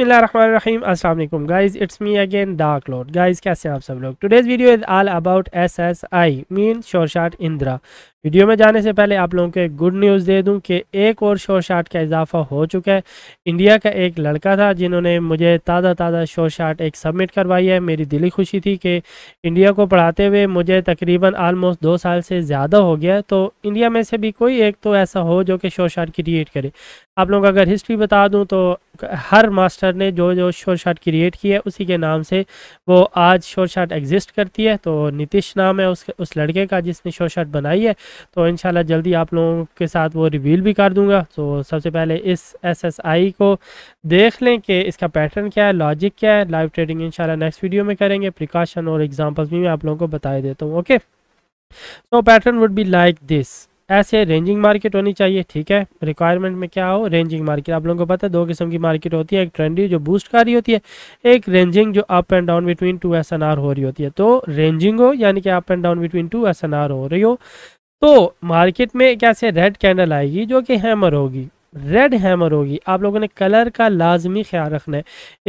बिसमीम अल्लाम guys it's me again dark lord guys कैसे हैं आप सब लोग today's video is all about S S I mean sure shot इंदिरा वीडियो में जाने से पहले आप लोगों को एक गुड न्यूज़ दे दूं कि एक और शो शार्ट का इजाफा हो चुका है इंडिया का एक लड़का था जिन्होंने मुझे ताज़ा ताज़ा शो शार्ट एक सबमिट करवाई है मेरी दिली खुशी थी कि इंडिया को पढ़ाते हुए मुझे तकरीबन आलमोस्ट दो साल से ज़्यादा हो गया तो इंडिया में से भी कोई एक तो ऐसा हो जो कि शो शार्ट क्रिएट करे आप लोगों का अगर हिस्ट्री बता दूँ तो हर मास्टर ने जो जो शोर शार्ट क्रिएट किया है उसी के नाम से वो आज शोर शार्ट एग्जिस्ट करती है तो नितिश नाम है उस उस लड़के का जिसने शोर शार्ट बनाई है तो इन जल्दी आप लोगों के साथ वो रिवील भी कर दूंगा तो सबसे पहले इस एसएसआई को देख लें कि इसका पैटर्न क्या है लॉजिक क्या है live trading in next video में करेंगे प्रिकॉशन और एग्जाम्पल्स भी मैं आप लोगों को बताए देता हूँ okay so pattern would be like this ऐसे रेंजिंग मार्केट होनी चाहिए ठीक है रिक्वायरमेंट में क्या हो रेंजिंग मार्केट आप लोगों को पता है दो किस्म की मार्केट होती है एक ट्रेंडी जो बूस्ट कर रही होती है एक रेंजिंग जो up and down between two S हो रही होती है तो रेंजिंग हो यानी कि up and down between two S हो रही हो तो मार्केट में कैसे रेड कैंडल आएगी जो कि हैमर होगी रेड हैमर होगी आप लोगों ने कलर का लाजमी ख्याल रखना है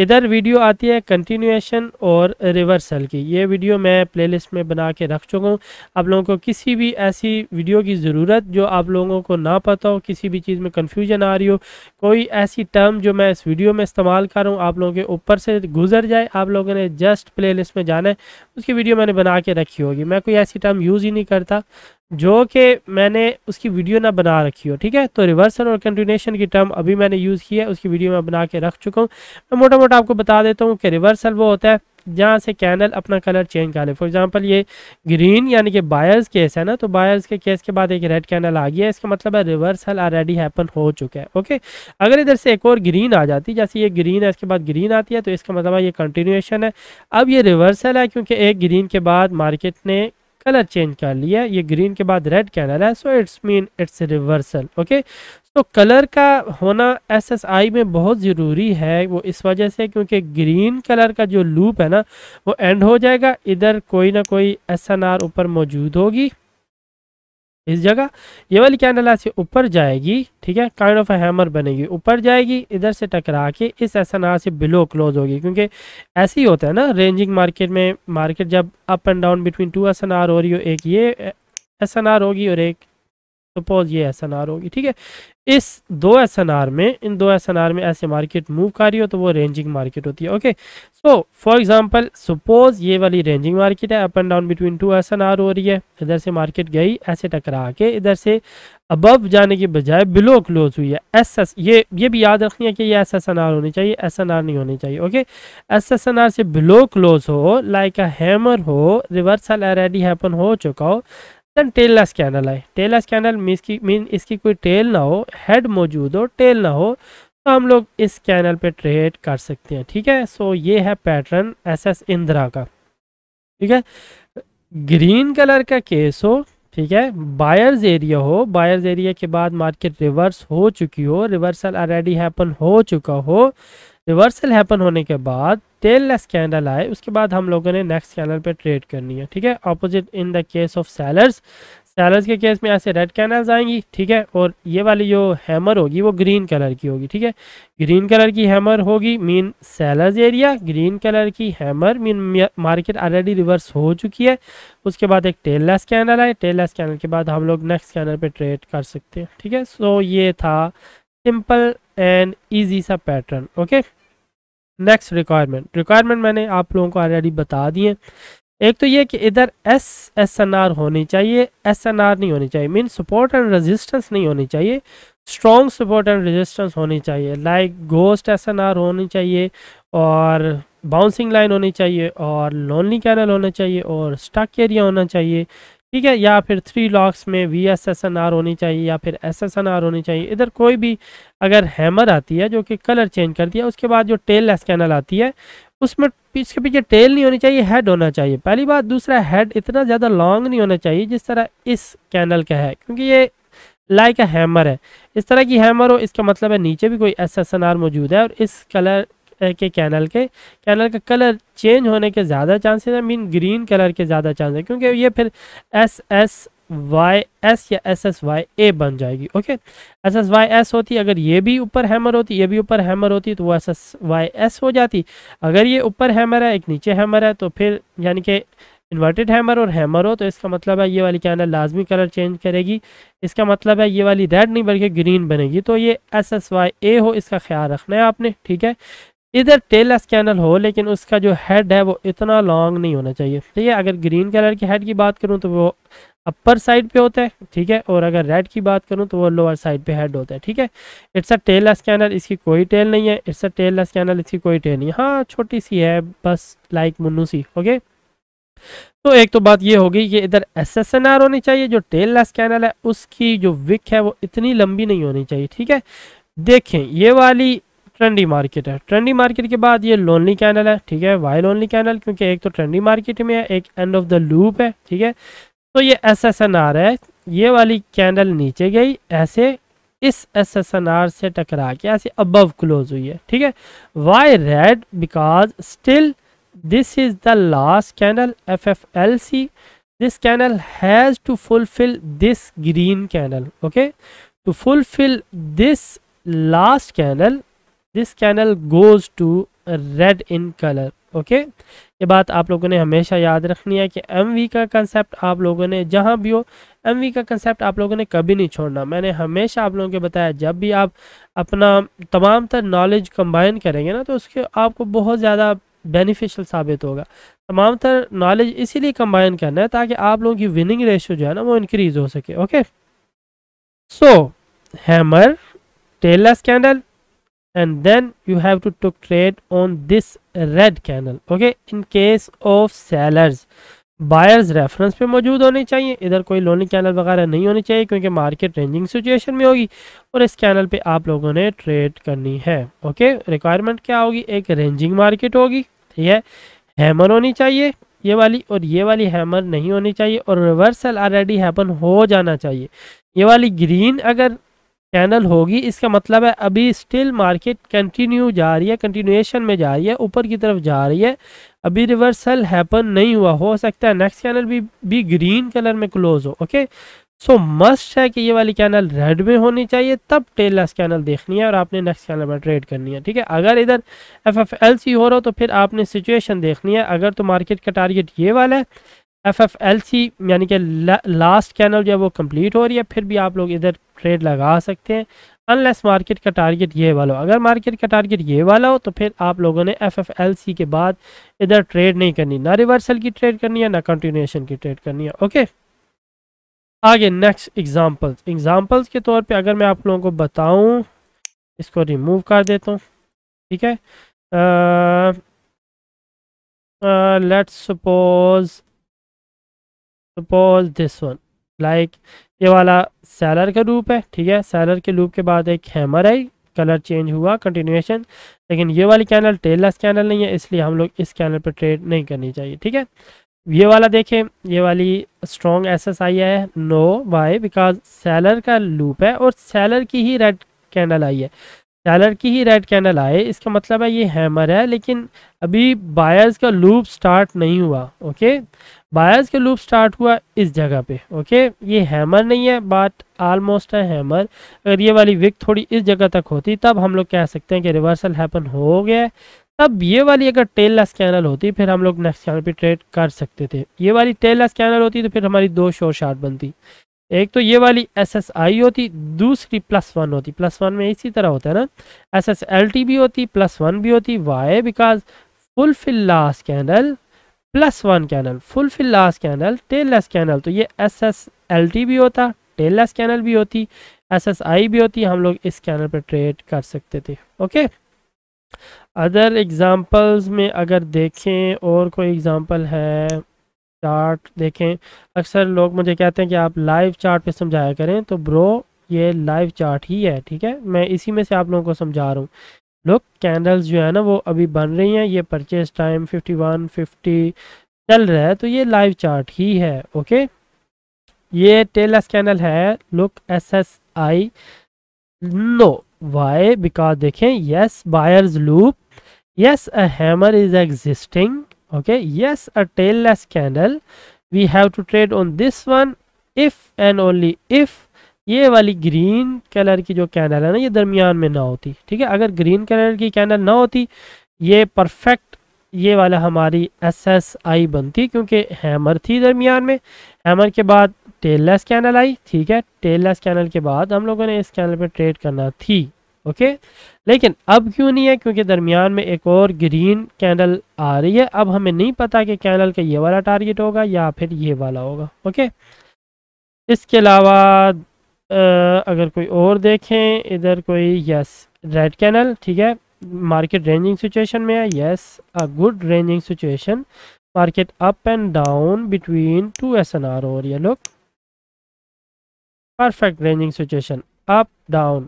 इधर वीडियो आती है कंटिन्यूएशन और रिवर्सल की ये वीडियो मैं प्लेलिस्ट में बना के रख चुका हूँ आप लोगों को किसी भी ऐसी वीडियो की ज़रूरत जो आप लोगों को ना पता हो किसी भी चीज़ में कन्फ्यूजन आ रही हो कोई ऐसी टर्म जो मैं इस वीडियो में इस्तेमाल कर रहा हूँ आप लोगों के ऊपर से गुजर जाए आप लोगों ने जस्ट प्ले में जाना है उसकी वीडियो मैंने बना के रखी होगी मैं कोई ऐसी टर्म यूज़ ही नहीं करता जो कि मैंने उसकी वीडियो ना बना रखी हो ठीक है तो रिवर्सल और कंटिन्यूशन की टर्म अभी मैंने यूज़ की है उसकी वीडियो मैं बना के रख चुका हूँ मैं मोटा मोटा आपको बता देता हूँ कि रिवर्सल वो होता है जहाँ से कैनल अपना कलर चेंज कर ले फॉर एग्जांपल ये ग्रीन यानी कि बायर्स केस है ना तो बायर्स के केस के बाद एक रेड कैनल आ गया इसका मतलब है रिवर्सल ऑलरेडी हैपन हो चुका है ओके अगर इधर से एक और ग्रीन आ जाती जैसे ये ग्रीन है इसके बाद ग्रीन आती है तो इसका मतलब है ये कंटिन्यूएशन है अब ये रिवर्सल है क्योंकि एक ग्रीन के बाद मार्केट ने कलर चेंज कर लिया ये ग्रीन के बाद रेड रहा है so it's mean it's reversal okay तो कलर का होना एसएसआई में बहुत ज़रूरी है वो इस वजह से क्योंकि ग्रीन कलर का जो लूप है ना वो एंड हो जाएगा इधर कोई ना कोई एसएनआर ऊपर मौजूद होगी इस जगह ये वाली कैंडल ऐसे ऊपर जाएगी ठीक है काइंड ऑफ हैमर बनेगी ऊपर जाएगी इधर से टकरा के इस एस एन आर से बिलो क्लोज होगी क्योंकि ऐसे ही होता है ना रेंजिंग मार्केट में मार्केट जब up and down between two S N R हो रही हो एक ये एस एन आर होगी और एक सपोज तो ये एस होगी ठीक है इस दो एस में इन दो एस में ऐसे मार्केट मूव कर रही हो तो वो रेंजिंग मार्केट होती है okay so for example suppose ये वाली रेंजिंग मार्केट है up and down between two S हो रही है इधर से मार्केट गई ऐसे टकरा के इधर से अबव जाने के बजाय बिलो क्लोज हुई है एस एस ये ये भी याद रखनी है कि ये एस एस एन आर होनी चाहिए एस एन आर नहीं होनी चाहिए okay S S N R से बिलो क्लोज हो लाइक अ हैमर हो रिवर्सल एरेडी हैपन हो चुका हो देन टेललेस कैनल है टेललेस कैनल मीन की मीन इसकी कोई टेल ना हो हेड मौजूद हो टेल ना हो तो हम लोग इस कैनल पे ट्रेड कर सकते हैं ठीक है सो so, ये है पैटर्न एस एस इंदिरा का ठीक है ग्रीन कलर का केस हो ठीक है बायर्स एरिया हो बायर्स एरिया के बाद मार्केट रिवर्स हो चुकी हो रिवर्सल ऑलरेडी हैपन हो चुका हो रिवर्सल हैपन होने के बाद लेस कैंडल आए उसके बाद हम लोगों ने नेक्स्ट कैनल पे ट्रेड करनी है ठीक है opposite in the case of sellers sellers के केस में ऐसे रेड कैनल्स आएंगी ठीक है और ये वाली जो हैमर होगी वो ग्रीन कलर की होगी ठीक है ग्रीन कलर की हैमर होगी mean sellers area green colour की hammer mean market already reverse हो चुकी है उसके बाद एक टेल लेस कैनल आए टेल लेस कैनल के बाद हम लोग नेक्स्ट कैनल पर ट्रेड कर सकते हैं ठीक है सो ये था सिंपल एंड ईजी सा pattern okay next requirement requirement मैंने आप लोगों को ऑलरेडी बता दिए एक तो ये कि इधर एस एस एन आर होनी चाहिए एस एन आर नहीं होनी चाहिए मीन सपोर्ट एंड रेजिस्टेंस नहीं होनी चाहिए स्ट्रॉन्ग सपोर्ट एंड रेजिस्टेंस होनी चाहिए like ghost S N R होनी चाहिए और बाउंसिंग लाइन होनी चाहिए और लोनली कैनल होना चाहिए और स्टक एरिया होना चाहिए ठीक है या फिर थ्री लॉक्स में V S S N R होनी चाहिए या फिर एस एस एन आर होनी चाहिए इधर कोई भी अगर हैमर आती है जो कि कलर चेंज कर दिया उसके बाद जो टेल लेस कैनल आती है उसमें इसके पीछे टेल नहीं होनी चाहिए हेड होना चाहिए पहली बात दूसरा हेड इतना ज़्यादा लॉन्ग नहीं होना चाहिए जिस तरह इस कैनल का है क्योंकि ये लाइक अ हैमर है इस तरह की हैमर हो इसका मतलब है नीचे भी कोई एस एस एन आर मौजूद है और इस कलर के कैनल के कैनल का कलर चेंज होने के ज़्यादा चांसेस हैं मीन ग्रीन कलर के ज़्यादा चांस है क्योंकि ये फिर एस एस वाई एस या एस एस वाई ए बन जाएगी okay S S Y S होती अगर ये भी ऊपर हैमर होती ये भी ऊपर हैमर होती तो वो एस एस वाई एस हो जाती अगर ये ऊपर हैमर है एक नीचे हैमर है तो फिर यानी कि इन्वर्टेड हैमर और हैमर हो तो इसका मतलब है ये वाली कैनल लाजमी कलर चेंज करेगी इसका मतलब है ये वाली रेड नहीं बल्कि ग्रीन बनेगी तो ये एस एस वाई ए हो इसका ख्याल रखना है आपने ठीक है इधर टेल स्कैनल हो लेकिन उसका जो हेड है वो इतना लॉन्ग नहीं होना चाहिए ठीक है अगर ग्रीन कलर के हेड की बात करूँ तो वो अपर साइड पे होता है ठीक है और अगर रेड की बात करूँ तो वो लोअर साइड पे हेड होता है ठीक है इट्स अ टेल स्कैनर इसकी कोई टेल नहीं है इट्स अ टेल स्कैनर इसकी कोई टेल नहीं हाँ छोटी सी है बस लाइक मुन्नू सी ओके तो एक तो बात ये होगी कि इधर एस एस एन आर होनी चाहिए जो टेल एस कैनल है उसकी जो विक है वो इतनी लंबी नहीं होनी चाहिए ठीक है देखें ये वाली ट्रेंडी मार्केट है ट्रेंडी मार्केट के बाद ये लोनली कैनल है ठीक है वाई लोनली कैनल क्योंकि एक तो ट्रेंडी मार्केट में है एक एंड ऑफ द लूप है ठीक है तो ये एस एस एन आर है ये वाली कैंडल नीचे गई ऐसे इस एस एस एन आर से टकरा के ऐसे अबव क्लोज हुई है ठीक है why red because still this is the last candle F F L C this candle has to fulfil this green candle okay to fulfil this last candle this candle goes to red in colour okay ये बात आप लोगों ने हमेशा याद रखनी है कि एम का कंसेप्ट आप लोगों ने जहाँ भी हो एम का कंसेप्ट आप लोगों ने कभी नहीं छोड़ना मैंने हमेशा आप लोगों को बताया जब भी आप अपना तमाम तर नॉलेज कंबाइन करेंगे ना तो उसके आपको बहुत ज़्यादा बेनिफिशियल साबित होगा तमाम तर नॉलेज इसीलिए कंबाइन करना है ताकि आप लोगों की विनिंग रेशो जो है ना वो इंक्रीज हो सके okay so hammer tailless candle and then you have to, to trade on this red candle okay in case of sellers buyers reference पे मौजूद होने चाहिए इधर कोई लोनी कैनल वगैरह नहीं होनी चाहिए क्योंकि मार्केट रेंजिंग सिचुएशन में होगी और इस कैनल पे आप लोगों ने ट्रेड करनी है ओके रिक्वायरमेंट क्या होगी एक रेंजिंग मार्केट होगी ठीक है हैमर होनी चाहिए ये वाली और ये वाली हैमर नहीं होनी चाहिए और रिवर्सल ऑलरेडी हैपन हो जाना चाहिए ये वाली ग्रीन अगर चैनल होगी इसका मतलब है अभी स्टिल मार्केट कंटिन्यू जा रही है कंटिन्यूएशन में जा रही है ऊपर की तरफ जा रही है अभी रिवर्सल हैपन नहीं हुआ हो सकता है नेक्स्ट कैनल भी भी ग्रीन कलर में क्लोज हो ओके सो मस्ट है कि ये वाली कैनल रेड में होनी चाहिए तब टेलर्स कैनल देखनी है और आपने नेक्स्ट चैनल पर ट्रेड करनी है ठीक है अगर इधर एफ एफ एल सी हो रहा हो तो फिर आपने सिचुएशन देखनी है अगर तो मार्केट का टारगेट ये वाला है एफ एफ एल सी यानी कि लास्ट कैनल जो है वो कंप्लीट हो रही है फिर भी आप लोग इधर ट्रेड लगा सकते हैं अनलेस मार्केट का टारगेट ये वाला हो अगर मार्केट का टारगेट ये वाला हो तो फिर आप लोगों ने एफ एफ एल सी के बाद इधर ट्रेड नहीं करनी ना रिवर्सल की ट्रेड करनी है ना कंटिन्यूशन की ट्रेड करनी है ओके आगे नेक्स्ट एग्ज़ाम्पल्स एग्जाम्पल्स के तौर पर अगर मैं आप लोगों को बताऊँ इसको रिमूव कर देता हूँ ठीक है let's suppose suppose this one like ये वाला सैलर का लूप है ठीक है सैलर के लूप के बाद एक हैमर आई कलर चेंज हुआ कंटिन्यूएशन लेकिन ये वाली कैनल टेलर कैनल नहीं है इसलिए हम लोग इस कैनल पर ट्रेड नहीं करनी चाहिए ठीक है ये वाला देखें ये वाली स्ट्रॉन्ग एस एस आई है नो वाई बिकॉज सैलर का लूप है और सैलर की ही रेड कैंडल आई है सेलर की ही रेड कैंडल आए इसका मतलब है ये हैमर है लेकिन अभी बायर्स का लूप स्टार्ट नहीं हुआ ओके बायस का लूप स्टार्ट हुआ इस जगह पे ओके ये हैमर नहीं है बट आलमोस्ट है हैमर अगर ये वाली विक थोड़ी इस जगह तक होती तब हम लोग कह सकते हैं कि रिवर्सल हैपन हो गया तब ये वाली अगर टेल लेस कैनल होती फिर हम लोग नेक्स्ट चैनल पे ट्रेड कर सकते थे ये वाली टेल लेस कैनल होती तो फिर हमारी दो शोर शार्ट बनती एक तो ये वाली एस एस आई होती दूसरी प्लस वन होती प्लस वन में इसी तरह होता है ना एस एस एल टी भी होती प्लस वन भी होती why because fulfil last candle plus one candle fulfil last candle tailless candle तो ये एस एस एल टी भी होता टेललेस कैनल भी होती एस एस आई भी होती हम लोग इस कैनल पर ट्रेड कर सकते थे ओके अदर एग्ज़ाम्पल्स में अगर देखें और कोई एग्ज़ाम्पल है चार्ट देखें अक्सर लोग मुझे कहते हैं कि आप लाइव चार्ट पे समझाया करें तो ब्रो ये लाइव चार्ट ही है ठीक है मैं इसी में से आप लोगों को समझा रहा हूँ लोग कैंडल्स जो है ना वो अभी बन रही हैं ये परचेज टाइम 51 50 चल रहा है तो ये लाइव चार्ट ही है ओके ये टेलस कैंडल है look S S I no why because देखें yes buyers loop yes a hammer is existing okay yes a tailless candle we have to trade on this one if and only if ये वाली green colour की जो candle है ना ये दरमियान में ना होती ठीक है अगर ग्रीन कलर की कैंडल ना होती ये परफेक्ट ये वाला हमारी एस एस आई बनती क्योंकि हैमर थी दरमियान में हैमर के बाद टेललेस कैनल आई ठीक है टेललेस कैनल के बाद हम लोगों ने इस कैनल पे ट्रेड करना थी ओके लेकिन अब क्यों नहीं है क्योंकि दरमियान में एक और ग्रीन कैंडल आ रही है अब हमें नहीं पता कि कैनल का ये वाला टारगेट होगा या फिर ये वाला होगा ओके इसके अलावा अगर कोई और देखें इधर कोई यस रेड कैनल ठीक है मार्केट रेंजिंग सिचुएशन में है yes a good ranging situation market up and down between two S N R और ये लोग perfect ranging situation up down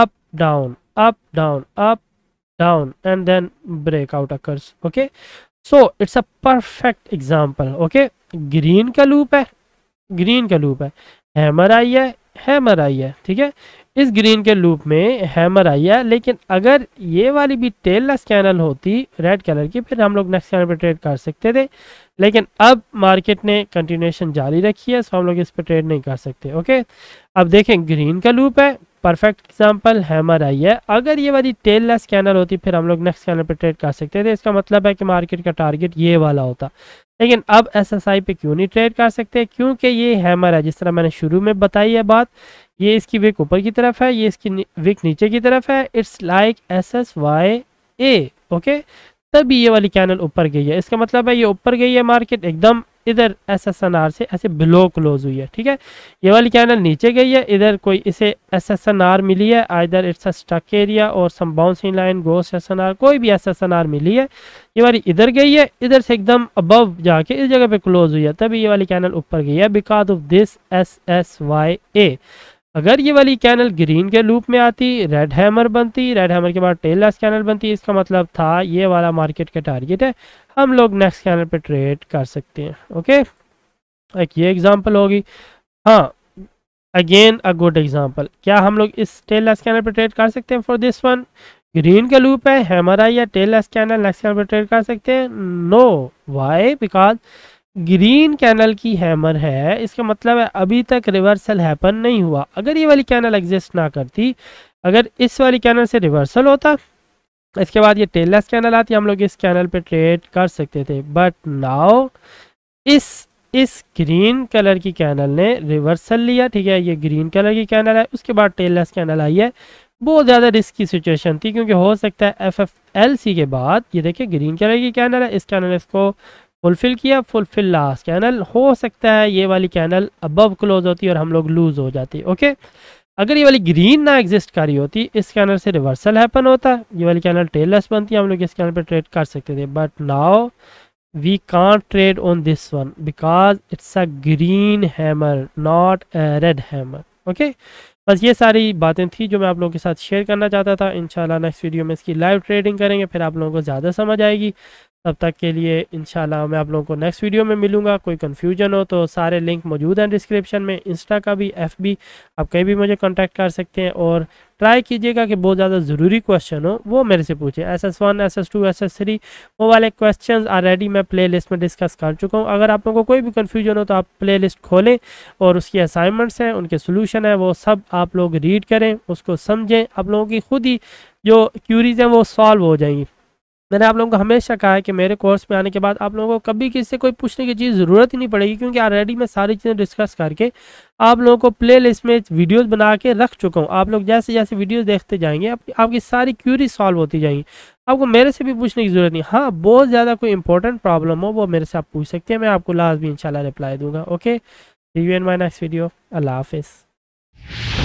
up down up down up down and then breakout occurs okay so it's a perfect example okay green का loop है green का loop है hammer आई है hammer आई है ठीक है इस ग्रीन के लूप में हैमर आई है लेकिन अगर ये वाली भी टेललेस कैनल होती रेड कलर की फिर हम लोग नेक्स्ट कैनल पर ट्रेड कर सकते थे लेकिन अब मार्केट ने कंटिन्यूशन जारी रखी है सो हम लोग इस पर ट्रेड नहीं कर सकते ओके अब देखें ग्रीन का लूप है परफेक्ट एग्जाम्पल हैमर आई है अगर ये वाली टेल लेस कैनल होती फिर हम लोग नेक्स्ट कैनल पर ट्रेड कर सकते थे इसका मतलब है कि मार्केट का टारगेट ये वाला होता लेकिन अब एसएसआई पे क्यों नहीं ट्रेड कर सकते क्योंकि ये हैमर है जिस तरह मैंने शुरू में बताई है बात ये इसकी विक ऊपर की तरफ है ये इसकी विक नीचे की तरफ है it's like S S Y A okay तभी ये वाली कैनल ऊपर गई है इसका मतलब है ये ऊपर गई है मार्केट एकदम इधर एस एस एन आर से ऐसे बिलो क्लोज हुई है ठीक है ये वाली कैनल नीचे गई है इधर कोई इसे एस एस एन आर मिली है इधर इट्स अ स्टक एरिया और some bouncing line goes S N R कोई भी एस एस एन आर मिली है ये वाली इधर गई है इधर से एकदम अबव जाके इस जगह पे क्लोज हुई है तभी ये वाली कैनल ऊपर गई है because of this S S Y A अगर ये वाली कैनल ग्रीन के लूप में आती रेड हैमर बनती रेड हैमर के बाद टेललेस कैनल बनती इसका मतलब था ये वाला मार्केट का टारगेट है हम लोग नेक्स्ट कैनल पे ट्रेड कर सकते हैं ओके एक ये एग्जांपल होगी हाँ अगेन अ गुड एग्जांपल क्या हम लोग इस टेललेस कैनल पे ट्रेड कर सकते हैं फॉर दिस वन ग्रीन का लूप है हैमर आई या टेललेस कैनल नेक्स्ट कैनल पर ट्रेड कर सकते हैं no why because green candle की हैमर है इसका मतलब है अभी तक रिवर्सल हैपन नहीं हुआ अगर ये वाली कैनल एग्जिस्ट ना करती अगर इस वाली कैनल से रिवर्सल होता इसके बाद ये टेललेस कैनल आती हम लोग इस कैनल पे ट्रेड कर सकते थे बट नाउ इस इस ग्रीन कलर की कैनल ने रिवर्सल लिया ठीक है ये ग्रीन कलर की कैनल है उसके बाद टेललेस कैनल आई है बहुत ज़्यादा रिस्क की सिचुएशन थी क्योंकि हो सकता है एफ एफ एल सी के बाद ये देखिए ग्रीन कलर की कैनल है इस कैनल इसको फुलफिल किया फुलफिल लास्ट कैनल हो सकता है ये वाली कैनल अबव क्लोज होती और हम लोग लूज़ हो जाती ओके अगर ये वाली ग्रीन ना एग्जिस्ट करी होती इस कैनल से रिवर्सल हैपन होता ये वाली कैनल टेलर्स बनती हम लोग इस कैनल पर ट्रेड कर सकते थे but now we can't trade on this one because it's a green hammer not red hammer okay बस ये सारी बातें थी जो मैं आप लोगों के साथ शेयर करना चाहता था इंशाल्लाह नेक्स्ट वीडियो में इसकी लाइव ट्रेडिंग करेंगे फिर आप लोगों को ज़्यादा समझ आएगी तब तक के लिए इन मैं आप लोगों को नेक्स्ट वीडियो में मिलूंगा कोई कन्फ्यूजन हो तो सारे लिंक मौजूद हैं डिस्क्रिप्शन में इंस्टा का भी एफ बी आप कहीं भी मुझे कॉन्टैक्ट कर सकते हैं और ट्राई कीजिएगा कि बहुत ज़्यादा ज़रूरी क्वेश्चन हो वो मेरे से पूछे S S one S S two S S three वो वाले क्वेश्चन ऑलरेडी मैं प्ले लिस्ट में डिस्कस कर चुका हूँ अगर आप लोगों को कोई भी कन्फ्यूजन हो तो आप प्ले लिस्ट खोलें और उसकी असाइनमेंट्स हैं उनके सोल्यूशन हैं वो सब आप लोग रीड करें उसको समझें आप लोगों की खुद ही जो क्यूरीज हैं वो सॉल्व हो जाएंगी मैंने आप लोगों को हमेशा कहा है कि मेरे कोर्स में आने के बाद आप लोगों को कभी किसी से कोई पूछने की चीज़ ज़रूरत ही नहीं पड़ेगी क्योंकि ऑलरेडी मैं सारी चीज़ें डिस्कस करके आप लोगों को प्ले लिस्ट में वीडियोस बना के रख चुका हूँ आप लोग जैसे जैसे वीडियोस देखते जाएंगे आप, आपकी सारी क्यूरी सॉल्व होती जाएंगी आपको मेरे से भी पूछने की ज़रूरत नहीं हाँ बहुत ज़्यादा कोई इंपॉर्टेंट प्रॉब्लम हो वो मेरे से आप पूछ सकते हैं मैं आपको लाजमी भी इंशाल्लाह रिप्लाई दूंगा ओके माई नेक्स्ट वीडियो अल्लाह हाफिज़